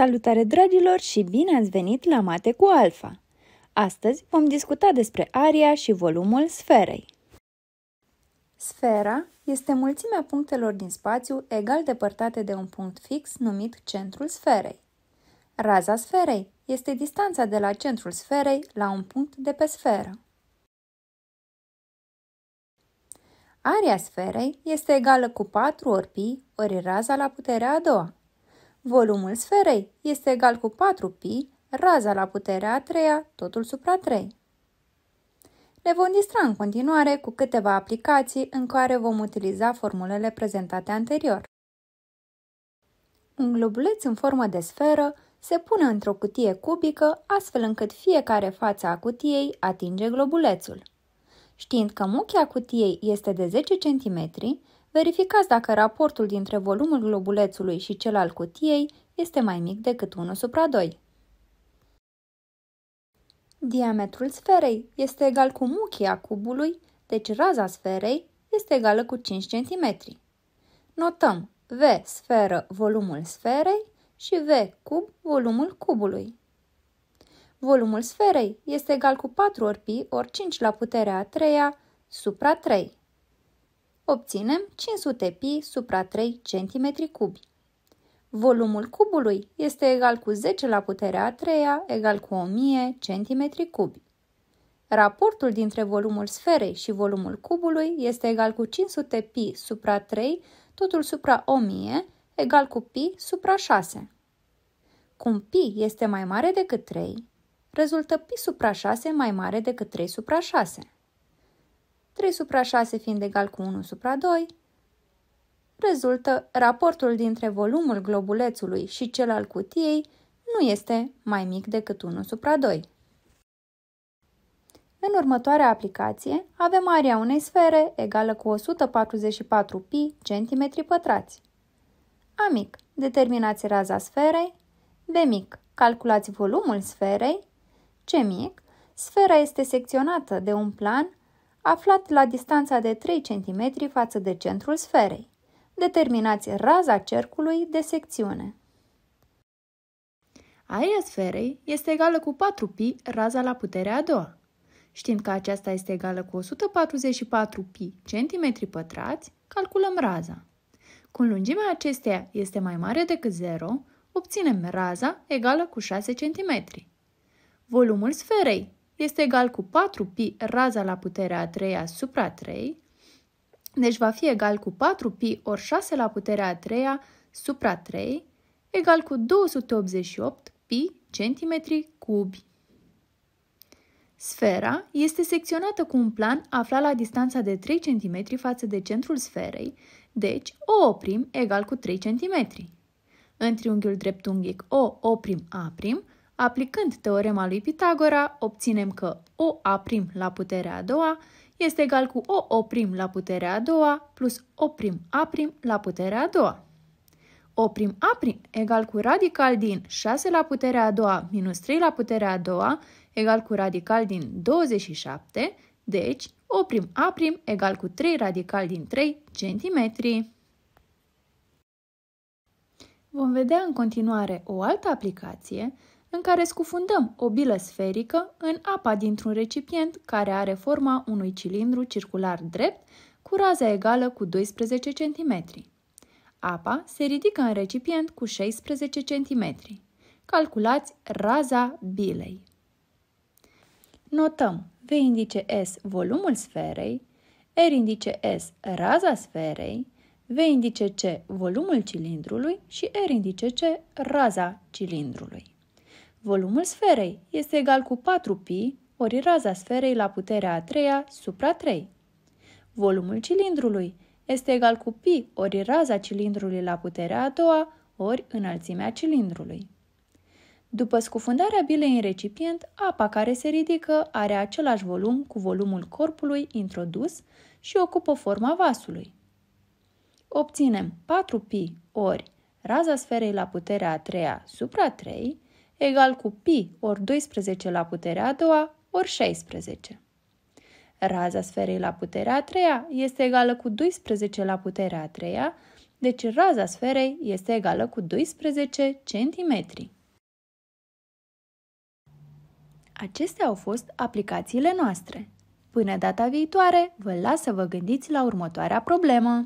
Salutare dragilor și bine ați venit la Mate cu Alfa! Astăzi vom discuta despre aria și volumul sferei. Sfera este mulțimea punctelor din spațiu egal depărtate de un punct fix numit centrul sferei. Raza sferei este distanța de la centrul sferei la un punct de pe sferă. Aria sferei este egală cu 4 ori pi ori raza la puterea a doua, Volumul sferei este egal cu 4π, raza la puterea a treia, totul supra 3. Ne vom distra în continuare cu câteva aplicații în care vom utiliza formulele prezentate anterior. Un globuleț în formă de sferă se pune într-o cutie cubică astfel încât fiecare față a cutiei atinge globulețul. Știind că muchia cutiei este de 10 cm, verificați dacă raportul dintre volumul globulețului și cel al cutiei este mai mic decât 1 supra 2. Diametrul sferei este egal cu muchia cubului, deci raza sferei este egală cu 5 cm. Notăm V sferă volumul sferei și V cub volumul cubului. Volumul sferei este egal cu 4 ori pi ori 5 la puterea a treia supra 3 obținem 500 pi supra 3 cm cubi. Volumul cubului este egal cu 10 la puterea a treia egal cu 1000 cm cubi. Raportul dintre volumul sferei și volumul cubului este egal cu 500 pi supra 3, totul supra 1000, egal cu pi supra 6. Cum pi este mai mare decât 3, rezultă pi supra 6 mai mare decât 3 supra 6. 3 supra 6 fiind egal cu 1 supra 2, rezultă raportul dintre volumul globulețului și cel al cutiei nu este mai mic decât 1 supra 2. În următoarea aplicație avem area unei sfere egală cu 144 pi cm pătrați. A mic, determinați raza sferei, B mic, calculați volumul sferei, C mic, sfera este secționată de un plan aflat la distanța de 3 cm față de centrul sferei. Determinați raza cercului de secțiune. Aia sferei este egală cu 4pi raza la puterea a doua. Știind că aceasta este egală cu 144pi cm pătrați, calculăm raza. Când lungimea acesteia este mai mare decât 0, obținem raza egală cu 6 cm. Volumul sferei este egal cu 4pi raza la puterea a 3 asupra 3, deci va fi egal cu 4pi ori 6 la puterea a 3 supra 3, egal cu 288 pi centimetri cubi. Sfera este secționată cu un plan aflat la distanța de 3 cm față de centrul sferei, deci O' egal cu 3 cm. În triunghiul dreptunghic O prim A', Aplicând teorema lui Pitagora, obținem că OA' la puterea a doua este egal cu OO' la puterea a doua plus o prim prim la puterea a doua. O prim prim egal cu radical din 6 la puterea a doua minus 3 la puterea a doua egal cu radical din 27, deci o prim prim egal cu 3 radical din 3 centimetri. Vom vedea în continuare o altă aplicație în care scufundăm o bilă sferică în apa dintr-un recipient care are forma unui cilindru circular drept cu raza egală cu 12 cm. Apa se ridică în recipient cu 16 cm. Calculați raza bilei. Notăm V indice S volumul sferei, R indice S raza sferei, V indice C volumul cilindrului și R indice C raza cilindrului. Volumul sferei este egal cu 4π ori raza sferei la puterea a treia supra 3. Volumul cilindrului este egal cu π ori raza cilindrului la puterea a doua ori înălțimea cilindrului. După scufundarea bilei în recipient, apa care se ridică are același volum cu volumul corpului introdus și ocupă forma vasului. Obținem 4 π ori raza sferei la puterea a treia supra 3 egal cu pi ori 12 la puterea a doua ori 16. Raza sferei la puterea a treia este egală cu 12 la puterea a treia, deci raza sferei este egală cu 12 centimetri. Acestea au fost aplicațiile noastre. Până data viitoare, vă las să vă gândiți la următoarea problemă.